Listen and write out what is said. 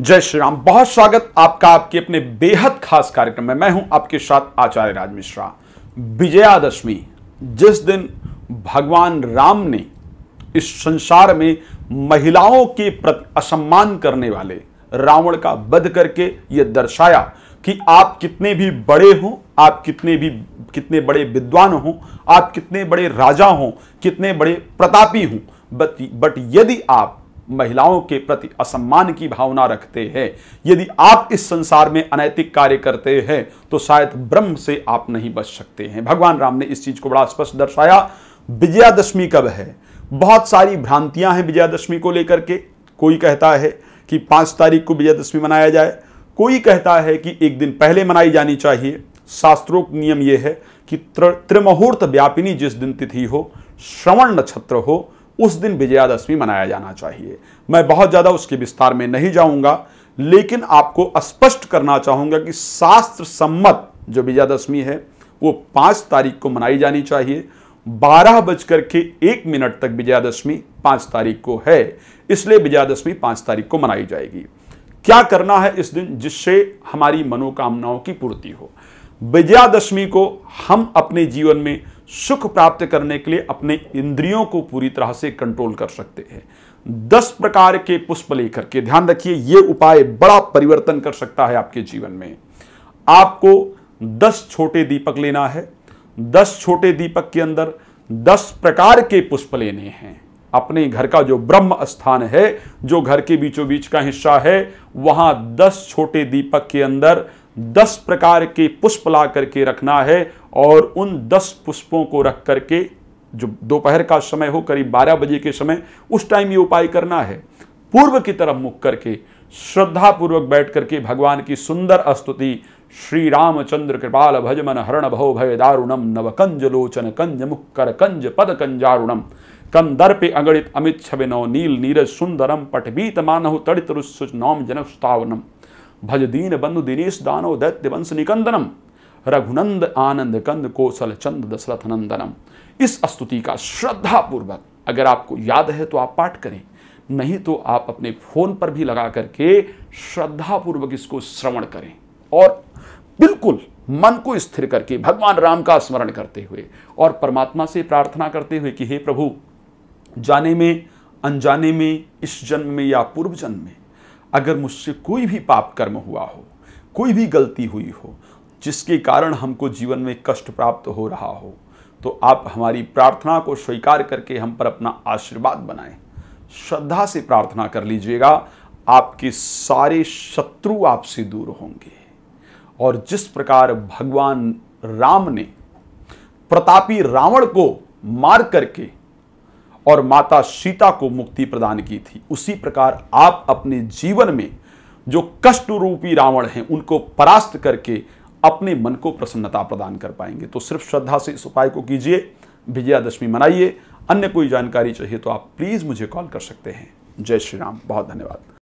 जय श्री राम बहुत स्वागत आपका आपके अपने बेहद खास कार्यक्रम में मैं हूं आपके साथ आचार्य राज मिश्रा विजयादशमी जिस दिन भगवान राम ने इस संसार में महिलाओं के प्रति असम्मान करने वाले रावण का वध करके ये दर्शाया कि आप कितने भी बड़े हों आप कितने भी कितने बड़े विद्वान हों आप कितने बड़े राजा हों कितने बड़े प्रतापी हों बट बट यदि आप महिलाओं के प्रति असम्मान की भावना रखते हैं यदि आप इस संसार में अनैतिक कार्य करते हैं तो शायद ब्रह्म से आप नहीं बच सकते हैं भगवान राम ने इस चीज को बड़ा स्पष्ट दर्शाया विजयादशमी कब है बहुत सारी भ्रांतियां हैं विजयादशमी को लेकर के कोई कहता है कि पांच तारीख को विजयादशमी मनाया जाए कोई कहता है कि एक दिन पहले मनाई जानी चाहिए शास्त्रोक्त नियम यह है कि त्रिमुहूर्त व्यापिनी जिस दिन तिथि हो श्रवण नक्षत्र हो उस दिन विजयादशमी मनाया जाना चाहिए मैं बहुत ज़्यादा उसके विस्तार में नहीं जाऊंगा लेकिन आपको स्पष्ट करना चाहूंगा कि शास्त्र सम्मत जो विजयादशमी है वो पांच तारीख को मनाई जानी चाहिए बारह बजकर के एक मिनट तक विजयादशमी पांच तारीख को है इसलिए विजयादशमी पांच तारीख को मनाई जाएगी क्या करना है इस दिन जिससे हमारी मनोकामनाओं की पूर्ति हो विजयादशमी को हम अपने जीवन में सुख प्राप्त करने के लिए अपने इंद्रियों को पूरी तरह से कंट्रोल कर सकते हैं दस प्रकार के पुष्प लेकर के ध्यान रखिए यह उपाय बड़ा परिवर्तन कर सकता है आपके जीवन में आपको दस छोटे दीपक लेना है दस छोटे दीपक के अंदर दस प्रकार के पुष्प लेने हैं अपने घर का जो ब्रह्म स्थान है जो घर के बीचों बीच का हिस्सा है वहां दस छोटे दीपक के अंदर दस प्रकार के पुष्प ला करके रखना है और उन दस पुष्पों को रख करके जो दोपहर का समय हो करीब बारह बजे के समय उस टाइम ये उपाय करना है पूर्व की तरफ मुख करके श्रद्धापूर्वक बैठ करके भगवान की सुंदर स्तुति श्री रामचंद्र कृपाल भजमन हरण भव भय दारुणम नव कंज लोचन कंज मुक्कर कंज पद कंजारुणम कंदर्प अगणित अमित नौ नील नीरज सुंदरम पटवीत मानहु तड़ित रुस्व नौम जनक भज दीन बंधु दिनेश दानो दैत्य वंश निकंदनम रघुनंद आनंद कंद कौशल चंद दशरथ नंदनम इस स्तुति का श्रद्धा पूर्वक अगर आपको याद है तो आप पाठ करें नहीं तो आप अपने फोन पर भी लगा करके श्रद्धा पूर्वक इसको श्रवण करें और बिल्कुल मन को स्थिर करके भगवान राम का स्मरण करते हुए और परमात्मा से प्रार्थना करते हुए कि हे प्रभु जाने में अनजाने में इस जन्म में या पूर्व जन्म में अगर मुझसे कोई भी पाप कर्म हुआ हो कोई भी गलती हुई हो जिसके कारण हमको जीवन में कष्ट प्राप्त हो रहा हो तो आप हमारी प्रार्थना को स्वीकार करके हम पर अपना आशीर्वाद बनाएं श्रद्धा से प्रार्थना कर लीजिएगा आपके सारे शत्रु आपसे दूर होंगे और जिस प्रकार भगवान राम ने प्रतापी रावण को मार करके और माता सीता को मुक्ति प्रदान की थी उसी प्रकार आप अपने जीवन में जो कष्ट रूपी रावण हैं उनको परास्त करके अपने मन को प्रसन्नता प्रदान कर पाएंगे तो सिर्फ श्रद्धा से इस उपाय को कीजिए विजयादशमी मनाइए अन्य कोई जानकारी चाहिए तो आप प्लीज़ मुझे कॉल कर सकते हैं जय श्री राम बहुत धन्यवाद